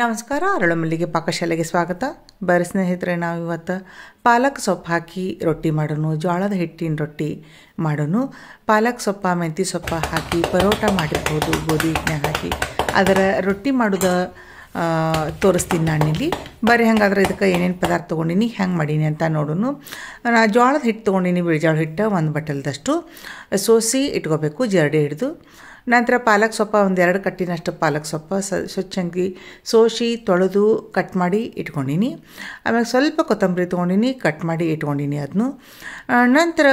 ನಮಸ್ಕಾರ ಅರಳು ಮಲ್ಲಿಗೆ ಪಾಕಶಾಲೆಗೆ ಸ್ವಾಗತ ಬರೀ ಸ್ನೇಹಿತರೆ ನಾವು ಇವತ್ತು ಪಾಲಕ್ ಸೊಪ್ಪು ಹಾಕಿ ರೊಟ್ಟಿ ಮಾಡೋಣ ಜೋಳದ ಹಿಟ್ಟಿನ ರೊಟ್ಟಿ ಮಾಡೋಣ ಪಾಲಕ್ ಸೊಪ್ಪ ಮೆಂತಿ ಸೊಪ್ಪು ಹಾಕಿ ಪರೋಟ ಮಾಡಿರ್ಬೋದು ಗೋಧಿ ಹಿಟ್ಟಿನ ಹಾಕಿ ಅದರ ರೊಟ್ಟಿ ಮಾಡೋದ ತೋರಿಸ್ತೀನಿ ನಾನಿಲ್ಲಿ ಬರೀ ಹಾಗಾದ್ರೆ ಇದಕ್ಕೆ ಏನೇನು ಪದಾರ್ಥ ತೊಗೊಂಡಿನಿ ಹೆಂಗೆ ಮಾಡೀನಿ ಅಂತ ನೋಡೋನು ನಾ ಜೋಳದ ಹಿಟ್ಟು ತೊಗೊಂಡಿನಿ ಬಿಳಿಜೋಳ ಹಿಟ್ಟು ಒಂದು ಬಟ್ಟಲ್ದಷ್ಟು ಸೋಸಿ ಇಟ್ಕೋಬೇಕು ಜರಡಿ ಹಿಡಿದು ನಂತರ ಪಾಲಕ್ ಸೊಪ್ಪ ಎರಡು ಕಟ್ಟಿನಷ್ಟು ಪಾಲಕ್ ಸೊಪ್ಪ ಸ್ವಚ್ಛಂಗಿ ಸೋಸಿ ತೊಳೆದು ಕಟ್ ಮಾಡಿ ಇಟ್ಕೊಂಡಿನಿ ಆಮೇಲೆ ಸ್ವಲ್ಪ ಕೊತ್ತಂಬರಿ ತೊಗೊಂಡಿನಿ ಕಟ್ ಮಾಡಿ ಇಟ್ಕೊಂಡಿನಿ ಅದನ್ನು ನಂತರ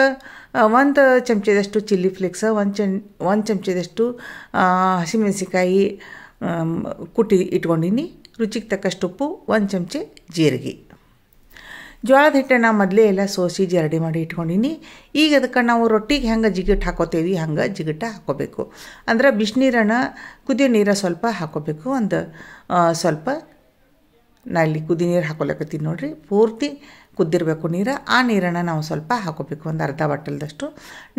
ಒಂದು ಚಮಚದಷ್ಟು ಚಿಲ್ಲಿ ಫ್ಲೇಕ್ಸ್ ಒಂದು ಚಮ್ ಒಂದು ಚಮಚದಷ್ಟು ಹಸಿಮೆಣಸಿಕಾಯಿ ಕುಟ್ಟಿ ಇಟ್ಕೊಂಡಿನಿ ರುಚಿಗೆ ತಕ್ಕಷ್ಟು ಉಪ್ಪು ಒಂದು ಚಮಚೆ ಜೀರಿಗೆ ಜೋಳದ ಹಿಟ್ಟನ್ನು ಮೊದಲೇ ಎಲ್ಲ ಸೋಸಿ ಜರಡಿ ಮಾಡಿ ಇಟ್ಕೊಂಡಿನಿ ಈಗ ಅದಕ್ಕೆ ನಾವು ರೊಟ್ಟಿಗೆ ಹೆಂಗೆ ಜಿಗಿಟ್ಟು ಹಾಕೋತೇವಿ ಹಂಗೆ ಜಿಗಿಟ ಹಾಕೋಬೇಕು ಅಂದ್ರೆ ಬಿಸಿನೀರನ್ನು ಕುದಿಯೋ ನೀರ ಸ್ವಲ್ಪ ಹಾಕೋಬೇಕು ಒಂದು ಸ್ವಲ್ಪ ನಾ ಇಲ್ಲಿ ಕುದಿ ನೀರು ಹಾಕೊಲಕತ್ತೀನಿ ನೋಡಿರಿ ಪೂರ್ತಿ ಕುದ್ದಿರಬೇಕು ನೀರು ಆ ನೀರನ್ನು ನಾವು ಸ್ವಲ್ಪ ಹಾಕೋಬೇಕು ಒಂದು ಅರ್ಧ ಬಟ್ಟಲ್ದಷ್ಟು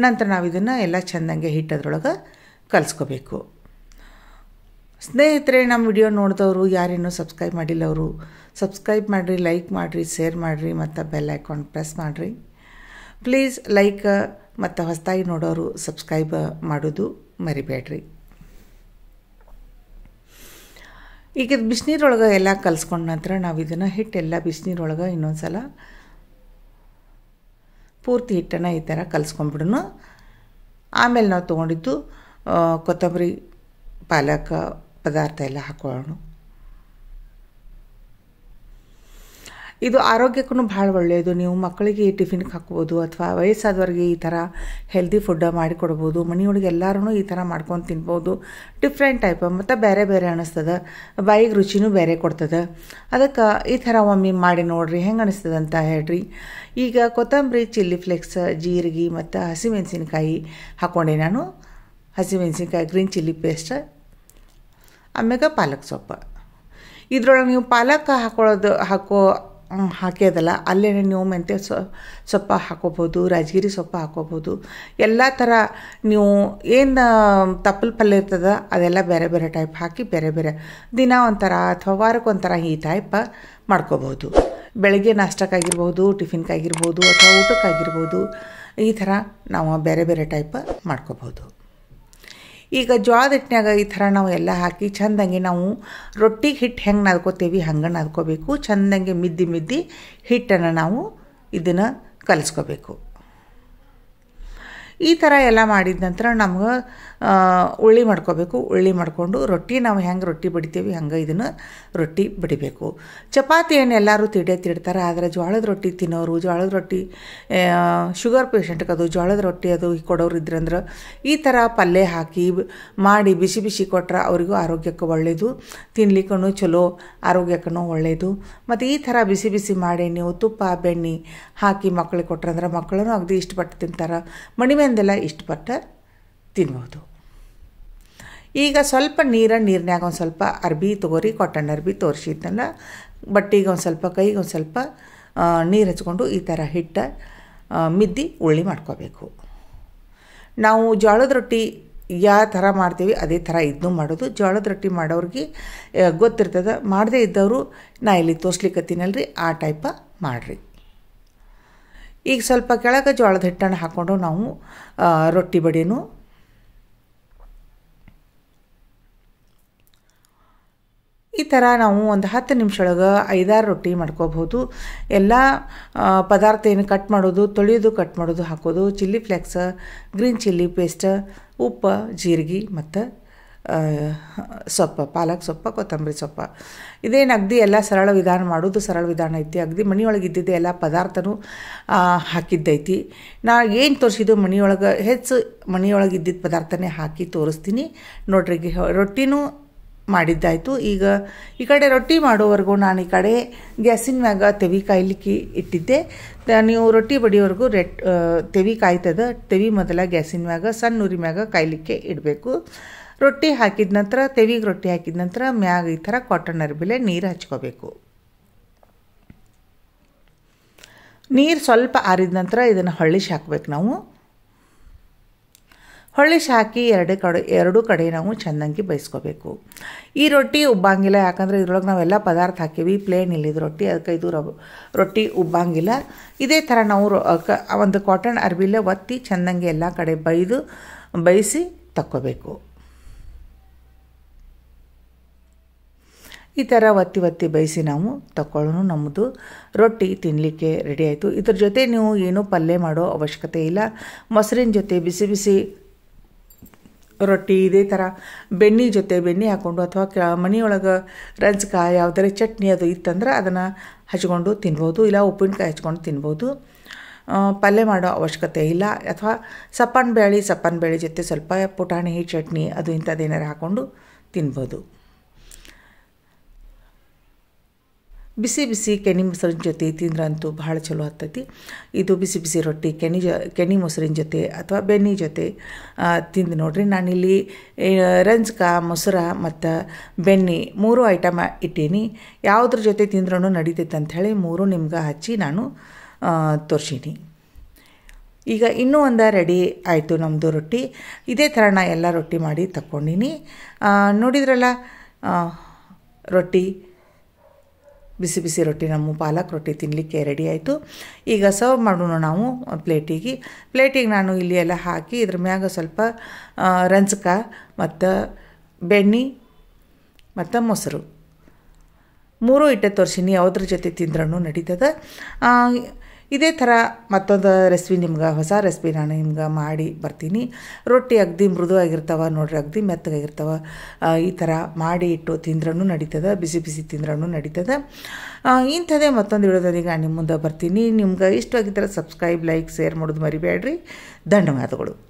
ನಂತರ ನಾವು ಇದನ್ನು ಎಲ್ಲ ಚೆಂದಂಗೆ ಹಿಟ್ಟದ್ರೊಳಗೆ ಕಲಿಸ್ಕೋಬೇಕು ಸ್ನೇಹಿತರೆ ನಮ್ಮ ವಿಡಿಯೋ ನೋಡಿದವರು ಯಾರೇನೂ ಸಬ್ಸ್ಕ್ರೈಬ್ ಮಾಡಿಲ್ಲ ಅವರು ಸಬ್ಸ್ಕ್ರೈಬ್ ಮಾಡಿರಿ ಲೈಕ್ ಮಾಡಿರಿ ಶೇರ್ ಮಾಡಿರಿ ಮತ್ತು ಬೆಲ್ ಐಕಾನ್ ಪ್ರೆಸ್ ಮಾಡಿರಿ ಪ್ಲೀಸ್ ಲೈಕ್ ಮತ್ತು ಹೊಸದಾಗಿ ನೋಡೋರು ಸಬ್ಸ್ಕ್ರೈಬ್ ಮಾಡೋದು ಮರಿಬೇಡ್ರಿ ಈಗ ಬಿಸಿನೀರೊಳಗೆ ಎಲ್ಲ ಕಲಿಸ್ಕೊಂಡ ನಂತರ ನಾವು ಇದನ್ನು ಎಲ್ಲ ಬಿಸಿನೀರೊಳಗೆ ಇನ್ನೊಂದು ಸಲ ಪೂರ್ತಿ ಹಿಟ್ಟನ್ನು ಈ ಥರ ಕಲಿಸ್ಕೊಂಡ್ಬಿಡೋಣ ಆಮೇಲೆ ನಾವು ತೊಗೊಂಡಿದ್ದು ಕೊತ್ತಂಬರಿ ಪಾಲಕ್ ಪದಾರ್ಥ ಎಲ್ಲ ಹಾಕೊಳ್ಳೋಣ ಇದು ಆರೋಗ್ಯಕ್ಕೂ ಭಾಳ ಒಳ್ಳೆಯದು ನೀವು ಮಕ್ಕಳಿಗೆ ಟಿಫಿನ್ಗೆ ಹಾಕ್ಬೋದು ಅಥವಾ ವಯಸ್ಸಾದವ್ರಿಗೆ ಈ ಥರ ಹೆಲ್ದಿ ಫುಡ್ ಮಾಡಿಕೊಡ್ಬೋದು ಮನೆಯೊಳಗೆ ಎಲ್ಲರೂ ಈ ಥರ ಮಾಡ್ಕೊಂಡು ತಿನ್ಬೋದು ಡಿಫ್ರೆಂಟ್ ಟೈಪ್ ಮತ್ತು ಬೇರೆ ಬೇರೆ ಅನ್ನಿಸ್ತದೆ ಬಾಯಿಗೆ ರುಚಿನೂ ಬೇರೆ ಕೊಡ್ತದೆ ಅದಕ್ಕೆ ಈ ಥರ ಒಮ್ಮೆ ಮಾಡಿ ನೋಡ್ರಿ ಹೆಂಗೆ ಅನ್ನಿಸ್ತದೆ ಅಂತ ಹೇಳ್ರಿ ಈಗ ಕೊತ್ತಂಬರಿ ಚಿಲ್ಲಿ ಫ್ಲೆಕ್ಸ್ ಜೀರಿಗೆ ಮತ್ತು ಹಸಿಮೆಣಸಿನ್ಕಾಯಿ ಹಾಕ್ಕೊಂಡೆ ನಾನು ಹಸಿಮೆಣಸಿನ್ಕಾಯಿ ಗ್ರೀನ್ ಚಿಲ್ಲಿ ಪೇಸ್ಟ್ ಆಮ್ಯಾಗ ಪಾಲಕ್ ಸೊಪ್ಪು ಇದ್ರೊಳಗೆ ನೀವು ಪಾಲಕ್ ಹಾಕೊಳ್ಳೋದು ಹಾಕೋ ಹಾಕ್ಯದಲ್ಲ ಅಲ್ಲೇ ನೀವು ಮೆಂತ್ಯ ಸೊ ಸೊಪ್ಪು ಹಾಕೋಬೋದು ರಾಜಗಿರಿ ಸೊಪ್ಪು ಹಾಕೋಬೋದು ಎಲ್ಲ ಥರ ನೀವು ಏನು ತಪ್ಪಲು ಪಲ್ಯ ಇರ್ತದ ಅದೆಲ್ಲ ಬೇರೆ ಬೇರೆ ಟೈಪ್ ಹಾಕಿ ಬೇರೆ ಬೇರೆ ದಿನ ಒಂಥರ ಅಥವಾ ವಾರಕ್ಕೊಂಥರ ಈ ಟೈಪ್ ಮಾಡ್ಕೋಬೋದು ಬೆಳಗ್ಗೆ ನಾಷ್ಟಕ್ಕಾಗಿರ್ಬೋದು ಟಿಫಿನ್ಗಾಗಿರ್ಬೋದು ಅಥವಾ ಊಟಕ್ಕಾಗಿರ್ಬೋದು ಈ ಥರ ನಾವು ಬೇರೆ ಬೇರೆ ಟೈಪ್ ಮಾಡ್ಕೋಬೋದು ಈಗ ಜೋಳದ ಹಿಟ್ಟಿನಾಗ ಈ ಥರ ನಾವು ಎಲ್ಲ ಹಾಕಿ ಚೆಂದಂಗೆ ನಾವು ರೊಟ್ಟಿಗೆ ಹಿಟ್ಟು ಹೆಂಗೆ ನಾದ್ಕೋತೀವಿ ಹಂಗೆ ನಾದ್ಕೋಬೇಕು ಚೆಂದಂಗೆ ಮಿದ್ದಿ ಮಿದ್ದಿ ಹಿಟ್ಟನ್ನು ನಾವು ಇದನ್ನು ಕಲಿಸ್ಕೋಬೇಕು ಈ ಥರ ಎಲ್ಲ ಮಾಡಿದ ನಂತರ ನಮ್ಗೆ ಉಳ್ಳಿ ಮಾಡ್ಕೋಬೇಕು ಉಳ್ಳಿ ಮಾಡಿಕೊಂಡು ರೊಟ್ಟಿ ನಾವು ಹೆಂಗೆ ರೊಟ್ಟಿ ಬಡಿತೀವಿ ಹಂಗೆ ಇದನ್ನು ರೊಟ್ಟಿ ಬಡಿಬೇಕು ಚಪಾತಿಯನ್ನು ಎಲ್ಲರೂ ತಿಡೆ ತಿಡ್ತಾರೆ ಆದರೆ ಜೋಳದ ರೊಟ್ಟಿ ತಿನ್ನೋರು ಜೋಳದ ರೊಟ್ಟಿ ಶುಗರ್ ಪೇಷಂಟ್ಗೆ ಅದು ಜೋಳದ ರೊಟ್ಟಿ ಅದು ಕೊಡೋರು ಇದ್ರಂದ್ರೆ ಈ ಥರ ಪಲ್ಯ ಹಾಕಿ ಮಾಡಿ ಬಿಸಿ ಬಿಸಿ ಕೊಟ್ರೆ ಅವರಿಗೂ ಆರೋಗ್ಯಕ್ಕೆ ಒಳ್ಳೆಯದು ತಿನ್ಲಿಕ್ಕೂ ಚಲೋ ಆರೋಗ್ಯಕ್ಕೂ ಒಳ್ಳೆಯದು ಮತ್ತು ಈ ಥರ ಬಿಸಿ ಬಿಸಿ ಮಾಡಿ ನೀವು ತುಪ್ಪ ಬೆಣ್ಣೆ ಹಾಕಿ ಮಕ್ಕಳಿಗೆ ಕೊಟ್ರಂದ್ರೆ ಮಕ್ಕಳನ್ನು ಅಗದಿ ಇಷ್ಟಪಟ್ಟು ತಿಂತಾರೆ ಮಣಿಮೆ ಒಂದೆಲ್ಲ ಇಷ್ಟಪಟ್ಟು ತಿನ್ಬೋದು ಈಗ ಸ್ವಲ್ಪ ನೀರ ನೀರಿನಾಗ ಒಂದು ಸ್ವಲ್ಪ ಅರ್ಬಿ ತೊಗೋರಿ ಕಾಟನ್ ಅರ್ಬಿ ತೋರಿಸಿದ್ನಲ್ಲ ಬಟ್ಟೆಗೆ ಒಂದು ಸ್ವಲ್ಪ ಕೈಗೆ ಒಂದು ಸ್ವಲ್ಪ ನೀರು ಹಚ್ಕೊಂಡು ಈ ಥರ ಹಿಟ್ಟು ಮಿದ್ದಿ ಉಳ್ಳಿ ಮಾಡ್ಕೋಬೇಕು ನಾವು ಜೋಳದ ರೊಟ್ಟಿ ಯಾವ ಥರ ಮಾಡ್ತೀವಿ ಅದೇ ಥರ ಇದನ್ನು ಮಾಡೋದು ಜೋಳದ ರೊಟ್ಟಿ ಮಾಡೋರಿಗೆ ಗೊತ್ತಿರ್ತದೆ ಮಾಡದೇ ಇದ್ದವರು ನಾ ಇಲ್ಲಿ ತಿನ್ನಲ್ರಿ ಆ ಟೈಪ ಮಾಡಿರಿ ಈಗ ಸ್ವಲ್ಪ ಕೆಳಗೆ ಜೋಳದ ಹಿಟ್ಟನ್ನು ಹಾಕ್ಕೊಂಡು ನಾವು ರೊಟ್ಟಿ ಬಡಿನು ಈ ಥರ ನಾವು ಒಂದು ಹತ್ತು ನಿಮಿಷೊಳಗೆ ಐದಾರು ರೊಟ್ಟಿ ಮಾಡ್ಕೋಬಹುದು ಎಲ್ಲ ಪದಾರ್ಥ ಏನು ಕಟ್ ಮಾಡೋದು ತೊಳೆಯೋದು ಕಟ್ ಮಾಡೋದು ಹಾಕೋದು chilli flakes green chilli paste ಉಪ್ಪು ಜೀರಿಗೆ ಮತ್ತು ಸೊಪ್ಪು ಪಾಲಕ್ ಸೊಪ್ಪು ಕೊತ್ತಂಬರಿ ಸೊಪ್ಪು ಇದೇನು ಅಗ್ದಿ ಎಲ್ಲ ಸರಳ ವಿಧಾನ ಮಾಡೋದು ಸರಳ ವಿಧಾನ ಐತಿ ಅಗ್ದಿ ಮಣಿಯೊಳಗೆ ಇದ್ದಿದ್ದೆ ಎಲ್ಲ ಪದಾರ್ಥನೂ ಹಾಕಿದ್ದೈತಿ ನಾ ಏನು ತೋರಿಸಿದ್ದು ಮಣಿಯೊಳಗೆ ಹೆಚ್ಚು ಮಣಿಯೊಳಗೆ ಇದ್ದಿದ್ದ ಪದಾರ್ಥನೇ ಹಾಕಿ ತೋರಿಸ್ತೀನಿ ನೋಡ್ರಿ ರೊಟ್ಟಿನೂ ಮಾಡಿದ್ದಾಯಿತು ಈಗ ಈ ಕಡೆ ರೊಟ್ಟಿ ಮಾಡೋವರೆಗೂ ನಾನು ಈ ಕಡೆ ಗ್ಯಾಸಿನ ಮ್ಯಾಗ ತೆವಿ ಕಾಯ್ಲಿಕ್ಕೆ ಇಟ್ಟಿದ್ದೆ ನೀವು ರೊಟ್ಟಿ ಬಡಿಯೋವರೆಗೂ ರೆಟ್ ತೆವಿ ಕಾಯ್ತದ ತೆವಿ ಮೊದಲ ಗ್ಯಾಸಿನ ಮ್ಯಾಗ ಸಣ್ಣ ಉರಿ ಮ್ಯಾಗ ಕಾಯ್ಲಿಕ್ಕೆ ಇಡಬೇಕು ರೊಟ್ಟಿ ಹಾಕಿದ ನಂತರ ತೆವಿಗೆ ರೊಟ್ಟಿ ಹಾಕಿದ ನಂತರ ಮ್ಯಾಗ ಈ ಥರ ಕಾಟನ್ ಅರ್ಬಿಲೆ ನೀರು ಹಚ್ಕೋಬೇಕು ನೀರು ಸ್ವಲ್ಪ ಆರಿದ ನಂತರ ಇದನ್ನು ಹೊಳ್ಳಿಸಿ ಹಾಕಬೇಕು ನಾವು ಹೊಳ್ಳಿಸಿ ಹಾಕಿ ಎರಡು ಕಡೆ ಎರಡೂ ಕಡೆ ನಾವು ಚೆನ್ನಾಗಿ ಬೈಸ್ಕೋಬೇಕು ಈ ರೊಟ್ಟಿ ಉಬ್ಬಂಗಿಲ್ಲ ಯಾಕಂದರೆ ಇದ್ರೊಳಗೆ ನಾವೆಲ್ಲ ಪದಾರ್ಥ ಹಾಕೀವಿ ಪ್ಲೇನ್ ಇಲ್ಲಿದ್ದು ರೊಟ್ಟಿ ಅದಕ್ಕೆ ಇದು ರೊಟ್ಟಿ ಉಬ್ಬಂಗಿಲ್ಲ ಇದೇ ಥರ ನಾವು ಒಂದು ಕಾಟನ್ ಅರ್ಬಿಲೆ ಒತ್ತಿ ಚೆನ್ನಾಗಿ ಎಲ್ಲ ಕಡೆ ಬೈದು ಬೈಸಿ ತಕ್ಕೋಬೇಕು ಈ ಥರ ಒತ್ತಿ ಒತ್ತಿ ಬಯಸಿ ನಾವು ತಗೊಳ್ಳೋಣ ನಮ್ಮದು ರೊಟ್ಟಿ ತಿನ್ನಲಿಕ್ಕೆ ರೆಡಿ ಆಯಿತು ಇದ್ರ ಜೊತೆ ನೀವು ಏನೂ ಪಲ್ಯ ಮಾಡೋ ಅವಶ್ಯಕತೆ ಇಲ್ಲ ಮೊಸರಿನ ಜೊತೆ ಬಿಸಿ ಬಿಸಿ ರೊಟ್ಟಿ ಇದೇ ಥರ ಬೆಣ್ಣೆ ಜೊತೆ ಬೆಣ್ಣೆ ಹಾಕ್ಕೊಂಡು ಅಥವಾ ಕ ಮನೆಯೊಳಗೆ ಯಾವ ಯಾವುದಾರ ಚಟ್ನಿ ಅದು ಇತ್ತಂದ್ರೆ ಅದನ್ನು ಹಚ್ಕೊಂಡು ತಿನ್ಬೋದು ಇಲ್ಲ ಉಪ್ಪಿನಕಾಯಿ ಹಚ್ಕೊಂಡು ತಿನ್ಬೋದು ಪಲ್ಯ ಮಾಡೋ ಅವಶ್ಯಕತೆ ಇಲ್ಲ ಅಥವಾ ಸಪ್ಪನ ಬೇಳೆ ಸಪ್ಪನ ಬೇಳೆ ಜೊತೆ ಸ್ವಲ್ಪ ಪುಟಾಣಿ ಚಟ್ನಿ ಅದು ಇಂಥದ್ದು ಏನಾರು ಹಾಕ್ಕೊಂಡು ತಿನ್ಬೋದು ಬಿಸಿ ಬಿಸಿ ಕೆನಿ ಮೊಸರಿನ ಜೊತೆ ತಿಂದ್ರಂತೂ ಭಾಳ ಚಲೋ ಆಗ್ತೈತಿ ಇದು ಬಿಸಿ ಬಿಸಿ ರೊಟ್ಟಿ ಕೆನಿ ಜ ಕೆನಿ ಮೊಸರಿನ ಜೊತೆ ಅಥವಾ ಬೆಣ್ಣೆ ಜೊತೆ ತಿಂದು ನೋಡ್ರಿ ನಾನಿಲ್ಲಿ ರಂಜಕ ಮೊಸರ ಮತ್ತು ಬೆಣ್ಣೆ ಮೂರು ಐಟಮ್ ಇಟ್ಟೀನಿ ಯಾವುದ್ರ ಜೊತೆ ತಿಂದ್ರೂ ನಡೀತೈತೆ ಅಂಥೇಳಿ ಮೂರು ನಿಮ್ಗೆ ಹಚ್ಚಿ ನಾನು ತೋರಿಸೀನಿ ಈಗ ಇನ್ನೂ ಒಂದು ರೆಡಿ ಆಯಿತು ನಮ್ಮದು ರೊಟ್ಟಿ ಇದೇ ಥರ ನಾ ಎಲ್ಲ ರೊಟ್ಟಿ ಮಾಡಿ ತಕ್ಕೊಂಡಿನಿ ನೋಡಿದ್ರಲ್ಲ ರೊಟ್ಟಿ ಬಿಸಿ ಬಿಸಿ ರೊಟ್ಟಿ ನಮ್ಮ ಪಾಲಕ್ ರೊಟ್ಟಿ ತಿನ್ನಲಿಕ್ಕೆ ರೆಡಿ ಆಯಿತು ಈಗ ಸರ್ವ್ ಮಾಡೋಣ ನಾವು ಪ್ಲೇಟಿಗೆ ಪ್ಲೇಟಿಗೆ ನಾನು ಇಲ್ಲಿ ಎಲ್ಲ ಹಾಕಿ ಇದ್ರ ಮ್ಯಾಗ ಸ್ವಲ್ಪ ರಂಜಕ ಮತ್ತು ಬೆಣ್ಣೆ ಮತ್ತು ಮೊಸರು ಮೂರು ಇಟ್ಟೆ ತೋರಿಸಿನಿ ಯಾವುದ್ರ ಜೊತೆ ತಿಂದ್ರೂ ನಡೀತದೆ ಇದೇ ಥರ ಮತ್ತೊಂದು ರೆಸಿಪಿ ನಿಮ್ಗೆ ಹೊಸ ರೆಸಿಪಿ ನಾನು ನಿಮ್ಗೆ ಮಾಡಿ ಬರ್ತೀನಿ ರೊಟ್ಟಿ ಅಗ್ದಿ ಮೃದುವಾಗಿರ್ತಾವೆ ನೋಡ್ರಿ ಅಗ್ದಿ ಮೆತ್ತಗಾಗಿರ್ತವೆ ಈ ಥರ ಮಾಡಿ ಇಟ್ಟು ತಿಂದ್ರೂ ನಡೀತದೆ ಬಿಸಿ ಬಿಸಿ ತಿಂದ್ರೂ ನಡೀತದೆ ಇಂಥದೇ ಮತ್ತೊಂದು ವಿಡಿಯೋದಲ್ಲಿ ನಾನು ನಿಮ್ಮ ಮುಂದೆ ಬರ್ತೀನಿ ನಿಮ್ಗೆ ಇಷ್ಟವಾಗಿದ್ದರೆ ಸಬ್ಸ್ಕ್ರೈಬ್ ಲೈಕ್ ಶೇರ್ ಮಾಡೋದು ಮರಿಬೇಡ್ರಿ ಧನ್ಯವಾದಗಳು